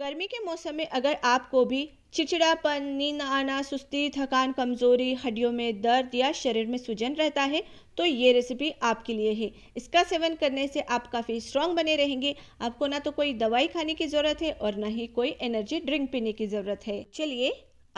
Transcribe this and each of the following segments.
गर्मी के मौसम में अगर आपको भी चिड़चिड़ापन नींद आना सुस्ती थकान कमजोरी हड्डियों में दर्द या शरीर में सूजन रहता है तो ये रेसिपी आपके लिए है इसका सेवन करने से आप काफ़ी स्ट्रांग बने रहेंगे आपको ना तो कोई दवाई खाने की ज़रूरत है और ना ही कोई एनर्जी ड्रिंक पीने की ज़रूरत है चलिए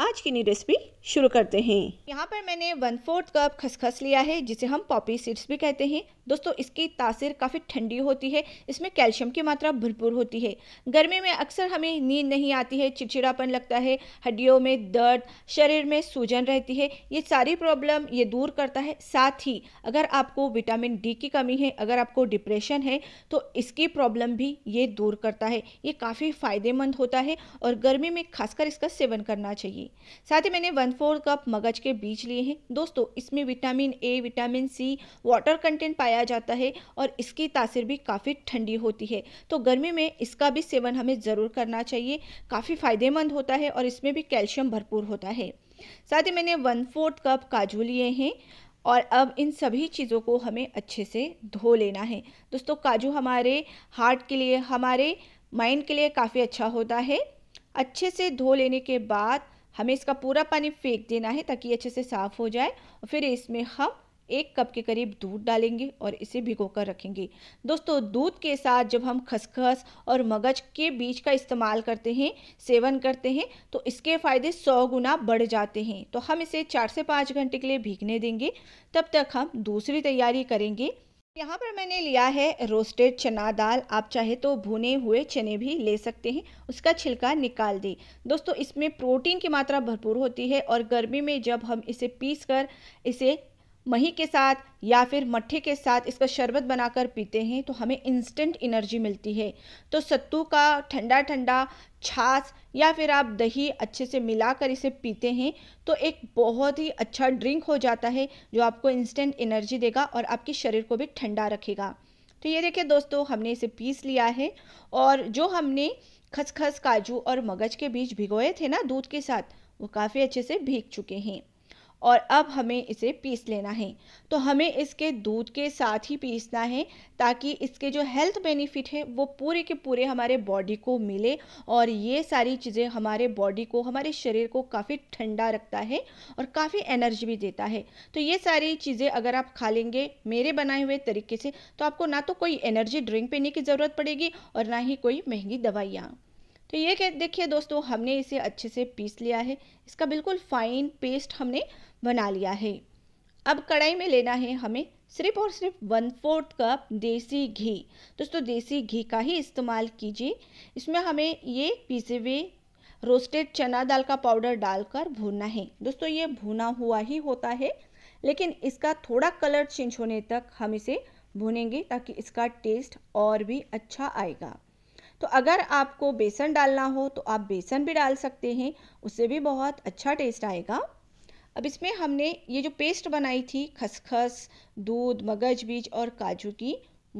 आज की नई रेसिपी शुरू करते हैं यहाँ पर मैंने वन फोर्थ कप खसखस लिया है जिसे हम पॉपी सीड्स भी कहते हैं दोस्तों इसकी तासीर काफ़ी ठंडी होती है इसमें कैल्शियम की मात्रा भरपूर होती है गर्मी में अक्सर हमें नींद नहीं आती है चिड़चिड़ापन लगता है हड्डियों में दर्द शरीर में सूजन रहती है ये सारी प्रॉब्लम ये दूर करता है साथ ही अगर आपको विटामिन डी की कमी है अगर आपको डिप्रेशन है तो इसकी प्रॉब्लम भी ये दूर करता है ये काफ़ी फ़ायदेमंद होता है और गर्मी में खासकर इसका सेवन करना चाहिए चाहिए साथ ही मैंने वन फोर कप मगज के बीज लिए हैं दोस्तों इसमें vitamin A vitamin C water content पाया जाता है और इसकी तासीर भी काफ़ी ठंडी होती है तो गर्मी में इसका भी सेवन हमें ज़रूर करना चाहिए काफ़ी फ़ायदेमंद होता है और इसमें भी कैल्शियम भरपूर होता है साथ ही मैंने वन फोर्थ कप काजू लिए हैं और अब इन सभी चीज़ों को हमें अच्छे से धो लेना है दोस्तों काजू हमारे हार्ट के लिए हमारे माइंड के लिए काफ़ी अच्छा होता है अच्छे से धो लेने के बाद हमें इसका पूरा पानी फेंक देना है ताकि अच्छे से साफ़ हो जाए और फिर इसमें हम एक कप के करीब दूध डालेंगे और इसे भिगो कर रखेंगे दोस्तों दूध के साथ जब हम खसखस और मगज के बीज का इस्तेमाल करते हैं सेवन करते हैं तो इसके फायदे सौ गुना बढ़ जाते हैं तो हम इसे चार से पाँच घंटे के लिए भीगने देंगे तब तक हम दूसरी तैयारी करेंगे यहाँ पर मैंने लिया है रोस्टेड चना दाल आप चाहे तो भुने हुए चने भी ले सकते हैं उसका छिलका निकाल दें दोस्तों इसमें प्रोटीन की मात्रा भरपूर होती है और गर्मी में जब हम इसे पीस कर इसे मही के साथ या फिर मट्ठे के साथ इसका शरबत बनाकर पीते हैं तो हमें इंस्टेंट एनर्जी मिलती है तो सत्तू का ठंडा ठंडा छाछ या फिर आप दही अच्छे से मिलाकर इसे पीते हैं तो एक बहुत ही अच्छा ड्रिंक हो जाता है जो आपको इंस्टेंट एनर्जी देगा और आपके शरीर को भी ठंडा रखेगा तो ये देखिए दोस्तों हमने इसे पीस लिया है और जो हमने खसखस काजू और मगज के बीज भिगोए थे ना दूध के साथ वो काफ़ी अच्छे से भीग चुके हैं और अब हमें इसे पीस लेना है तो हमें इसके दूध के साथ ही पीसना है ताकि इसके जो हेल्थ बेनिफिट है वो पूरे के पूरे हमारे बॉडी को मिले और ये सारी चीज़ें हमारे बॉडी को हमारे शरीर को काफ़ी ठंडा रखता है और काफ़ी एनर्जी भी देता है तो ये सारी चीज़ें अगर आप खा लेंगे मेरे बनाए हुए तरीके से तो आपको ना तो कोई एनर्जी ड्रिंक पीने की ज़रूरत पड़ेगी और ना ही कोई महंगी दवाइयाँ तो ये देखिए दोस्तों हमने इसे अच्छे से पीस लिया है इसका बिल्कुल फाइन पेस्ट हमने बना लिया है अब कढ़ाई में लेना है हमें सिर्फ और सिर्फ वन फोर्थ कप देसी घी दोस्तों देसी घी का ही इस्तेमाल कीजिए इसमें हमें ये पीसे हुए रोस्टेड चना दाल का पाउडर डालकर भूनना है दोस्तों ये भुना हुआ ही होता है लेकिन इसका थोड़ा कलर चेंज होने तक हम इसे भूनेंगे ताकि इसका टेस्ट और भी अच्छा आएगा तो अगर आपको बेसन डालना हो तो आप बेसन भी डाल सकते हैं उससे भी बहुत अच्छा टेस्ट आएगा अब इसमें हमने ये जो पेस्ट बनाई थी खसखस दूध मगज बीज और काजू की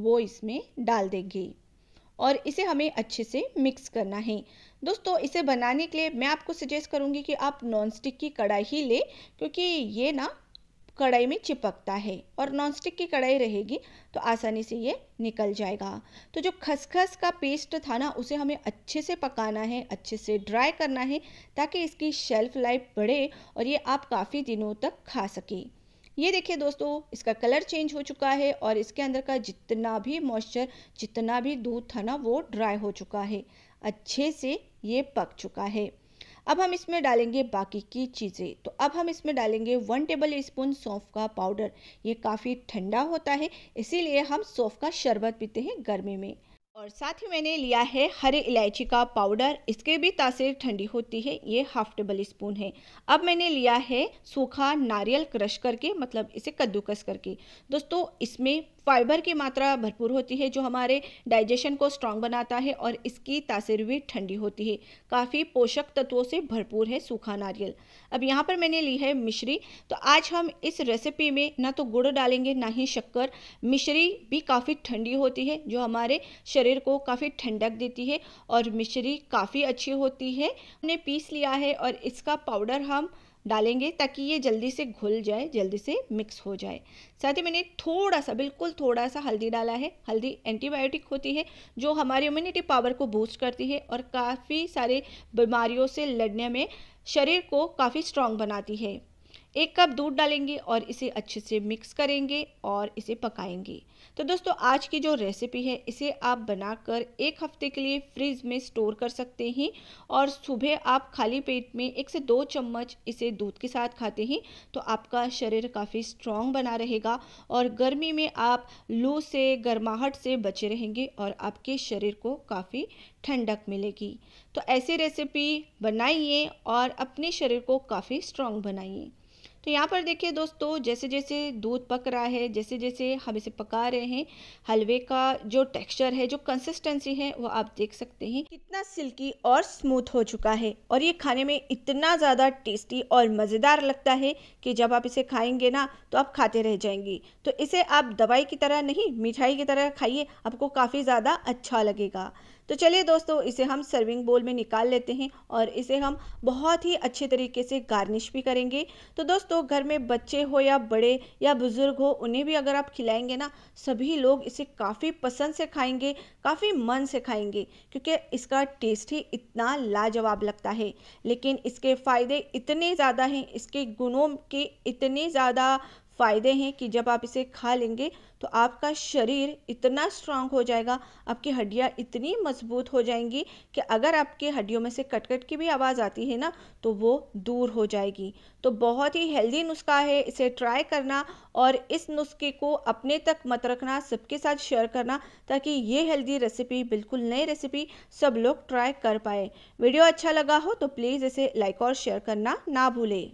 वो इसमें डाल देंगे और इसे हमें अच्छे से मिक्स करना है दोस्तों इसे बनाने के लिए मैं आपको सजेस्ट करूँगी कि आप नॉन स्टिक की कढ़ाई ही लें क्योंकि ये ना कढ़ाई में चिपकता है और नॉनस्टिक की कढ़ाई रहेगी तो आसानी से ये निकल जाएगा तो जो खसखस का पेस्ट था ना उसे हमें अच्छे से पकाना है अच्छे से ड्राई करना है ताकि इसकी शेल्फ लाइफ बढ़े और ये आप काफ़ी दिनों तक खा सकें ये देखिए दोस्तों इसका कलर चेंज हो चुका है और इसके अंदर का जितना भी मॉइस्चर जितना भी दूध था ना वो ड्राई हो चुका है अच्छे से ये पक चुका है अब हम इसमें डालेंगे बाकी की चीज़ें तो अब हम इसमें डालेंगे वन टेबल स्पून सौंफ का पाउडर ये काफ़ी ठंडा होता है इसीलिए हम सौंफ का शरबत पीते हैं गर्मी में और साथ ही मैंने लिया है हरे इलायची का पाउडर इसके भी तासीर ठंडी होती है ये हाफ टेबल स्पून है अब मैंने लिया है सूखा नारियल क्रश करके मतलब इसे कद्दूकस करके दोस्तों इसमें फाइबर की मात्रा भरपूर होती है जो हमारे डाइजेशन को स्ट्रांग बनाता है और इसकी तासीर भी ठंडी होती है काफ़ी पोषक तत्वों से भरपूर है सूखा नारियल अब यहाँ पर मैंने ली है मिश्री तो आज हम इस रेसिपी में ना तो गुड़ डालेंगे ना ही शक्कर मिश्री भी काफ़ी ठंडी होती है जो हमारे शरीर को काफ़ी ठंडक देती है और मिश्री काफ़ी अच्छी होती है हमने पीस लिया है और इसका पाउडर हम डालेंगे ताकि ये जल्दी से घुल जाए जल्दी से मिक्स हो जाए साथ ही मैंने थोड़ा सा बिल्कुल थोड़ा सा हल्दी डाला है हल्दी एंटीबायोटिक होती है जो हमारी इम्यूनिटी पावर को बूस्ट करती है और काफ़ी सारे बीमारियों से लड़ने में शरीर को काफ़ी स्ट्रांग बनाती है एक कप दूध डालेंगे और इसे अच्छे से मिक्स करेंगे और इसे पकाएंगे तो दोस्तों आज की जो रेसिपी है इसे आप बनाकर एक हफ्ते के लिए फ्रिज में स्टोर कर सकते हैं और सुबह आप खाली पेट में एक से दो चम्मच इसे दूध के साथ खाते हैं तो आपका शरीर काफ़ी स्ट्रांग बना रहेगा और गर्मी में आप लू से गर्माहट से बचे रहेंगे और आपके शरीर को काफ़ी ठंडक मिलेगी तो ऐसी रेसिपी बनाइए और अपने शरीर को काफ़ी स्ट्रांग बनाइए तो यहाँ पर देखिए दोस्तों जैसे जैसे दूध पक रहा है जैसे जैसे हम इसे पका रहे हैं हलवे का जो टेक्सचर है जो कंसिस्टेंसी है वो आप देख सकते हैं कितना सिल्की और स्मूथ हो चुका है और ये खाने में इतना ज़्यादा टेस्टी और मज़ेदार लगता है कि जब आप इसे खाएंगे ना तो आप खाते रह जाएंगे तो इसे आप दवाई की तरह नहीं मिठाई की तरह खाइए आपको काफ़ी ज़्यादा अच्छा लगेगा तो चलिए दोस्तों इसे हम सर्विंग बोल में निकाल लेते हैं और इसे हम बहुत ही अच्छे तरीके से गार्निश भी करेंगे तो दोस्तों घर में बच्चे हो या बड़े या बुज़ुर्ग हो उन्हें भी अगर आप खिलाएंगे ना सभी लोग इसे काफ़ी पसंद से खाएंगे काफ़ी मन से खाएंगे क्योंकि इसका टेस्ट ही इतना लाजवाब लगता है लेकिन इसके फ़ायदे इतने ज़्यादा हैं इसके गुणों के इतने ज़्यादा फ़ायदे हैं कि जब आप इसे खा लेंगे तो आपका शरीर इतना स्ट्रांग हो जाएगा आपकी हड्डियाँ इतनी मजबूत हो जाएंगी कि अगर आपके हड्डियों में से कटकट की भी आवाज़ आती है ना तो वो दूर हो जाएगी तो बहुत ही हेल्दी नुस्खा है इसे ट्राई करना और इस नुस्खे को अपने तक मत रखना सबके साथ शेयर करना ताकि ये हेल्दी रेसिपी बिल्कुल नई रेसिपी सब लोग ट्राई कर पाए वीडियो अच्छा लगा हो तो प्लीज़ इसे लाइक और शेयर करना ना भूलें